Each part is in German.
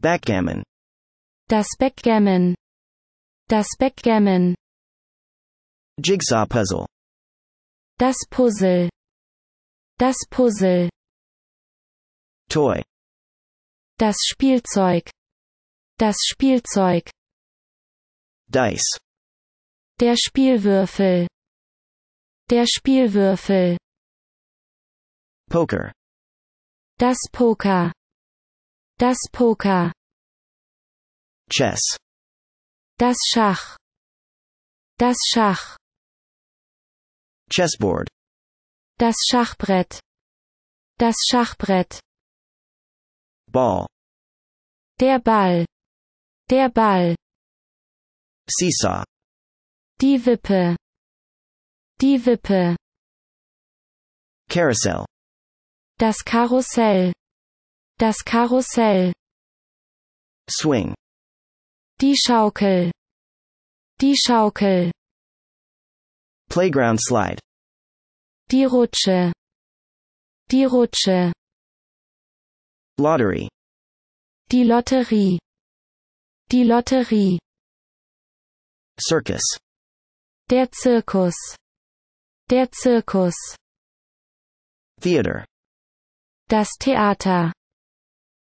Backgammon. Das Backgammon. Das Backgammon. Jigsaw Puzzle. Das Puzzle. Das Puzzle. Toy. Das Spielzeug. Das Spielzeug. Dice. Der Spielwürfel. Der Spielwürfel. Poker. Das Poker. Das Poker. Chess. Das Schach. Das Schach. Chessboard. Das Schachbrett. Das Schachbrett. Ball. Der Ball. Der Ball. Seesaw. Die Wippe. Die Wippe. Carousel. Das Karussell. Das Karussell. Swing. Die Schaukel. Die Schaukel. Playground Slide. Die Rutsche. Die Rutsche. Lottery. Die Lotterie. Die Lotterie. Circus. Der Zirkus. Der Zirkus. Theater. Das Theater.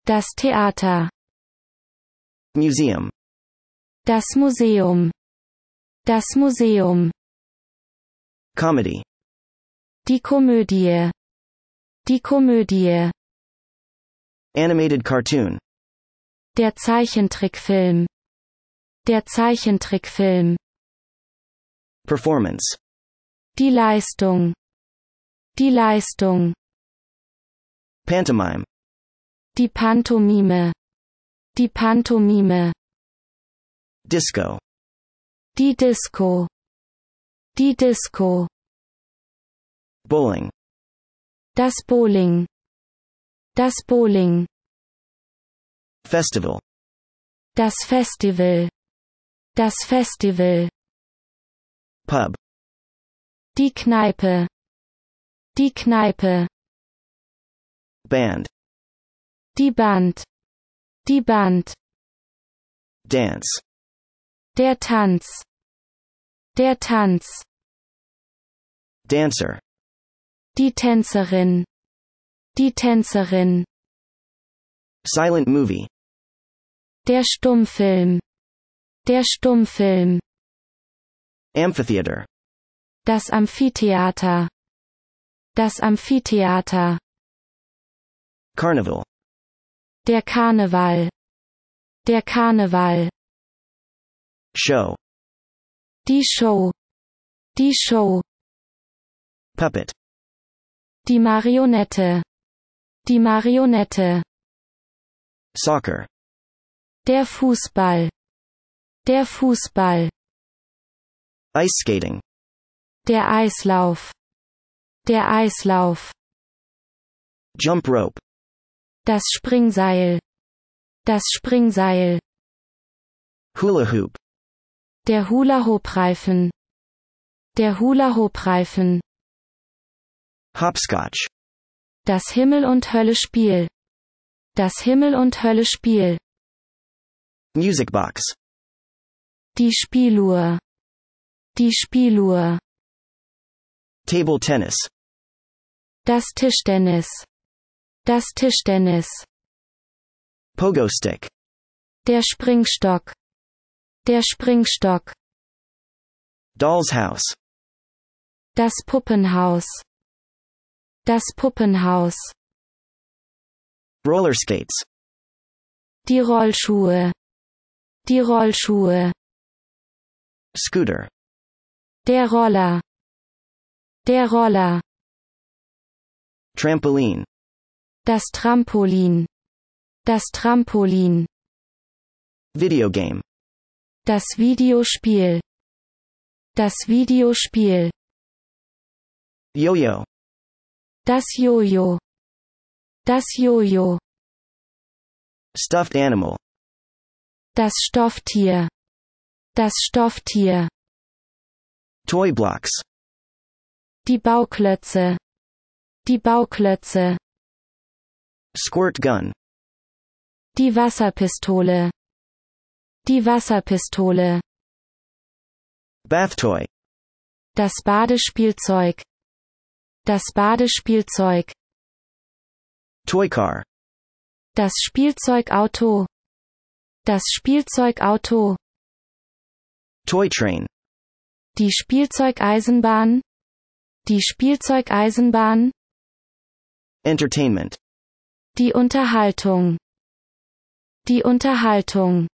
Das Theater. Museum. Das Museum. Das Museum. Comedy. Die Komödie. Die Komödie. Animated Cartoon. Der Zeichentrickfilm. Der Zeichentrickfilm. Performance. Die Leistung. Die Leistung. Pantomime. Die Pantomime. Die Pantomime. Disco. Die Disco. Die Disco. Bowling. Das Bowling. Das Bowling. Festival. Das Festival. Das Festival. Pub. Die Kneipe. Die Kneipe. Band. Die Band. Die Band. Dance. Der Tanz. Der Tanz. Dancer. Die Tänzerin. Die Tänzerin. Silent Movie. Der Stummfilm. Der Stummfilm. Amphitheater. Das Amphitheater. Das Amphitheater. Carnival. Der Karneval. Der Karneval. Show. Die Show. Die Show. Puppet. Die Marionette. Die Marionette. Soccer. Der Fußball. Der Fußball. Ice skating. Der Eislauf. Der Eislauf. Jump rope. Das Springseil. Das Springseil. Hula Hoop. Der Hula Hoop Reifen. Der Hula Hoop Reifen. Hopscotch. Das Himmel und Hölle Spiel. Das Himmel und Hölle Spiel. Music Box. Die Spieluhr. Die Spieluhr. Table Tennis. Das Tischtennis. Das Tischtennis. Pogo Stick. Der Springstock. Der Springstock. Doll's House. Das Puppenhaus. Das Puppenhaus. Rollerskates. Die Rollschuhe. Die Rollschuhe. Scooter. Der Roller. Der Roller. Trampoline. Das Trampolin. Das Trampolin. Video game. Das Videospiel. Das Videospiel. Jojo. Das Jojo. Das Jojo. Stuffed animal. Das Stofftier. Das Stofftier. Toy blocks. Die Bauklötze. Die Bauklötze. Squirt Gun Die Wasserpistole Die Wasserpistole Bathtoy Das Badespielzeug Das Badespielzeug Toycar. Car Das Spielzeugauto Das Spielzeugauto Toy Train Die Spielzeugeisenbahn Die Spielzeugeisenbahn Entertainment die Unterhaltung. Die Unterhaltung.